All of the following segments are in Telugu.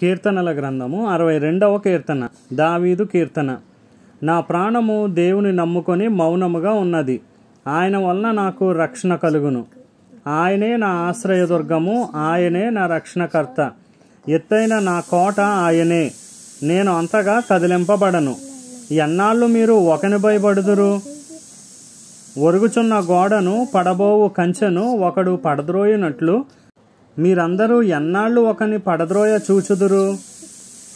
కీర్తనల గ్రంథము అరవై రెండవ కీర్తన దావీదు కీర్తన నా ప్రాణము దేవుని నమ్ముకొని మౌనముగా ఉన్నది ఆయన వలన నాకు రక్షణ కలుగును ఆయనే నా ఆశ్రయదుర్గము ఆయనే నా రక్షణకర్త ఎత్తైన నా కోట ఆయనే నేను అంతగా కదిలింపబడను ఎన్నాళ్ళు మీరు ఒకని భయపడుదురు ఒరుగుచున్న గోడను పడబోవు కంచెను ఒకడు పడద్రోయినట్లు మీరందరూ ఎన్నాళ్ళు ఒకని పడద్రోయ చూచుదురు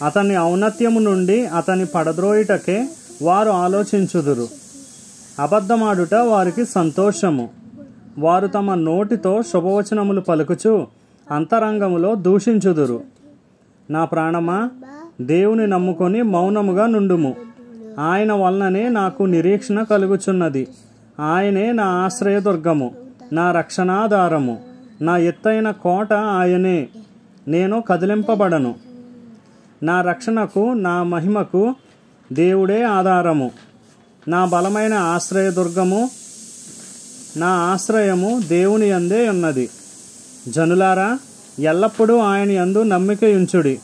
అతని ఔన్నత్యము నుండి అతని పడద్రోయుటకే వారు ఆలోచించుదురు అబద్ధమాడుట వారికి సంతోషము వారు తమ నోటితో శుభవచనములు పలుకుచు అంతరంగములో దూషించుదురు నా ప్రాణమా దేవుని నమ్ముకొని మౌనముగా నుండుము ఆయన వలననే నాకు నిరీక్షణ కలుగుచున్నది ఆయనే నా ఆశ్రయదుర్గము నా రక్షణాధారము నా ఎత్తైన కోట ఆయనే నేను కదిలింపబడను నా రక్షణకు నా మహిమకు దేవుడే ఆధారము నా బలమైన ఆశ్రయదుర్గము నా ఆశ్రయము దేవుని అందే ఉన్నది జనులారా ఎల్లప్పుడూ ఆయన యందు నమ్మికయుంచుడి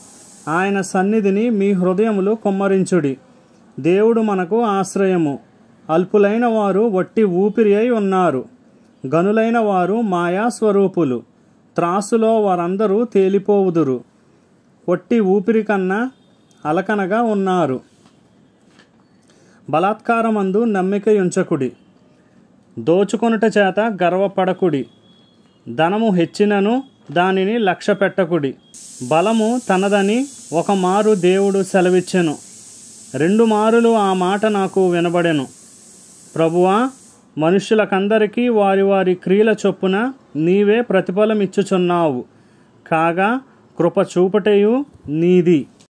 ఆయన సన్నిధిని మీ హృదయములు కొమ్మరించుడి దేవుడు మనకు ఆశ్రయము అల్పులైన వారు వట్టి ఊపిరి అయి ఉన్నారు గనులైన వారు మాయాస్వరూపులు త్రాసులో వారందరూ తేలిపోవుదురు ఒట్టి ఊపిరి కన్నా అలకనగా ఉన్నారు బలాత్కారమందు నమ్మిక ఉంచకుడి దోచుకొనుట చేత గర్వపడకుడి ధనము హెచ్చినను దానిని లక్ష్య పెట్టకుడి బలము తనదని ఒక మారు దేవుడు సెలవిచ్చెను రెండు మారులు ఆ మాట నాకు వినబడెను ప్రభువా మనుష్యులకందరికీ వారి వారి క్రియల చొప్పున నీవే ప్రతిఫలం ఇచ్చుచున్నావు కాగా కృప చూపటయు నీది